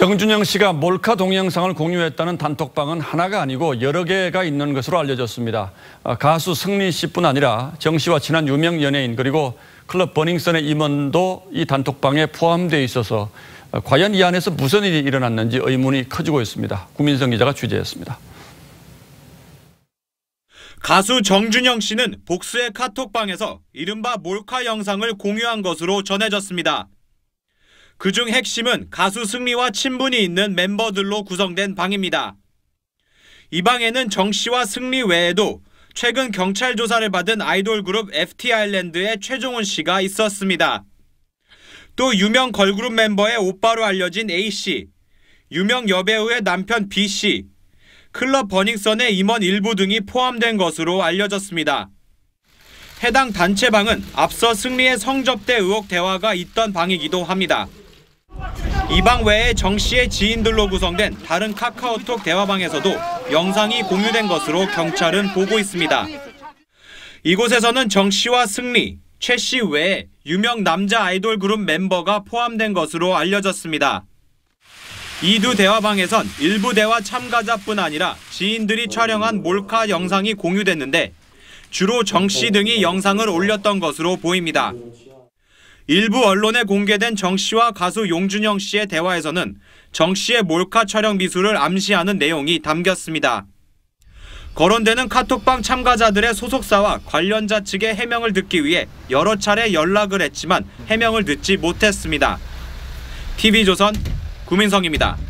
정준영 씨가 몰카 동영상을 공유했다는 단톡방은 하나가 아니고 여러 개가 있는 것으로 알려졌습니다. 아, 가수 승리 씨뿐 아니라 정 씨와 친한 유명 연예인 그리고 클럽 버닝썬의 임원도 이 단톡방에 포함되어 있어서 아, 과연 이 안에서 무슨 일이 일어났는지 의문이 커지고 있습니다. 구민성 기자가 취재했습니다. 가수 정준영 씨는 복수의 카톡방에서 이른바 몰카 영상을 공유한 것으로 전해졌습니다. 그중 핵심은 가수 승리와 친분이 있는 멤버들로 구성된 방입니다. 이 방에는 정 씨와 승리 외에도 최근 경찰 조사를 받은 아이돌 그룹 FT 아일랜드의 최종훈 씨가 있었습니다. 또 유명 걸그룹 멤버의 오빠로 알려진 A 씨, 유명 여배우의 남편 B 씨, 클럽 버닝썬의 임원 일부 등이 포함된 것으로 알려졌습니다. 해당 단체방은 앞서 승리의 성접대 의혹 대화가 있던 방이기도 합니다. 이방 외에 정 씨의 지인들로 구성된 다른 카카오톡 대화방에서도 영상이 공유된 것으로 경찰은 보고 있습니다. 이곳에서는 정 씨와 승리, 최 씨 외에 유명 남자 아이돌 그룹 멤버가 포함된 것으로 알려졌습니다. 이 두 대화방에선 일부 대화 참가자뿐 아니라 지인들이 촬영한 몰카 영상이 공유됐는데 주로 정 씨 등이 영상을 올렸던 것으로 보입니다. 일부 언론에 공개된 정 씨와 가수 용준영 씨의 대화에서는 정 씨의 몰카 촬영 미술을 암시하는 내용이 담겼습니다. 거론되는 카톡방 참가자들의 소속사와 관련자 측의 해명을 듣기 위해 여러 차례 연락을 했지만 해명을 듣지 못했습니다. TV조선 구민성입니다.